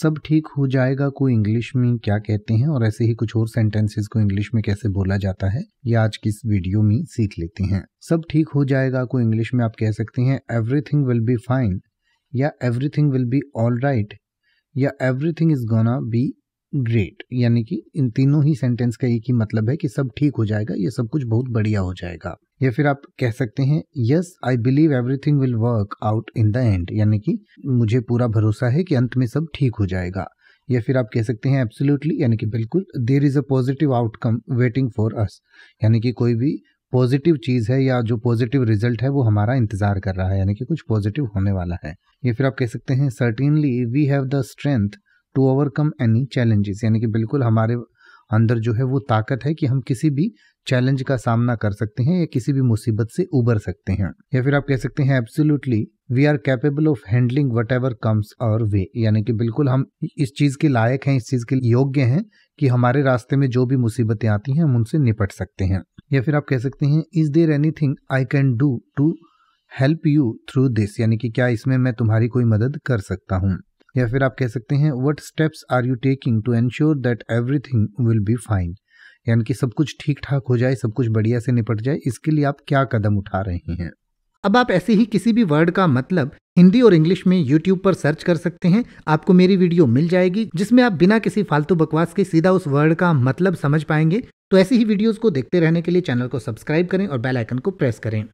सब ठीक हो जाएगा को इंग्लिश में क्या कहते हैं और ऐसे ही कुछ और सेंटेंसेस को इंग्लिश में कैसे बोला जाता है ये आज की इस वीडियो में सीख लेते हैं सब ठीक हो जाएगा को इंग्लिश में आप कह सकते हैं एवरीथिंग विल बी फाइन या everything will be all right या everything is gonna be great यानी कि इन तीनों ही सेंटेंस का एक ही मतलब है कि सब ठीक हो जाएगा ये सब कुछ बहुत बढ़िया हो जाएगा या फिर आप कह सकते हैं yes I believe everything will work out in the end यानी कि मुझे पूरा भरोसा है कि अंत में सब ठीक हो जाएगा या फिर आप कह सकते हैं एब्सोल्युटली यानी कि बिल्कुल there is a positive outcome waiting for us यानी कि कोई भी पॉजिटिव चीज़ है या जो पॉजिटिव रिजल्ट है वो हमारा इंतज़ार कर रहा है यानी कि कुछ पॉजिटिव होने वाला है या फिर आप कह सकते हैं certainly we have the strength to overcome any challenges यानी कि बिल्कुल हमारे अंदर जो है वो ताकत है कि हम किसी भी चैलेंज का सामना कर सकते हैं या किसी भी मुसीबत से उबर सकते हैं या फिर आप कह सकते हैं absolutely we are capable of handling whatever comes our way यानी कि बिल्कुल हम इस चीज के लायक हैं इस चीज के योग्य हैं कि हमारे रास्ते में जो भी मुसीबतें आती हैं हम उनसे निपट सकते हैं या फिर आप कह सकते हैं is there anything I can do to help you through this यानी कि क्या इसमें मैं तुम्हारी कोई मदद कर सकता हूँ या फिर आप कह सकते हैं what steps are you taking to ensure that everything will be fine यानी कि सब कुछ ठीक ठाक हो जाए सब कुछ बढ़िया से निपट जाए इसके लिए आप क्या कदम उठा रहे हैं अब आप ऐसे ही किसी भी वर्ड का मतलब हिंदी और इंग्लिश में YouTube पर सर्च कर सकते हैं आपको मेरी वीडियो मिल जाएगी जिसमें आप बिना किसी फालतू बकवास के सीधा उस वर्ड का मतलब समझ पाएंगे तो ऐसी ही वीडियोस को देखते रहने के लिए चैनल को सब्सक्राइब करें और बेल आइकन को प्रेस करें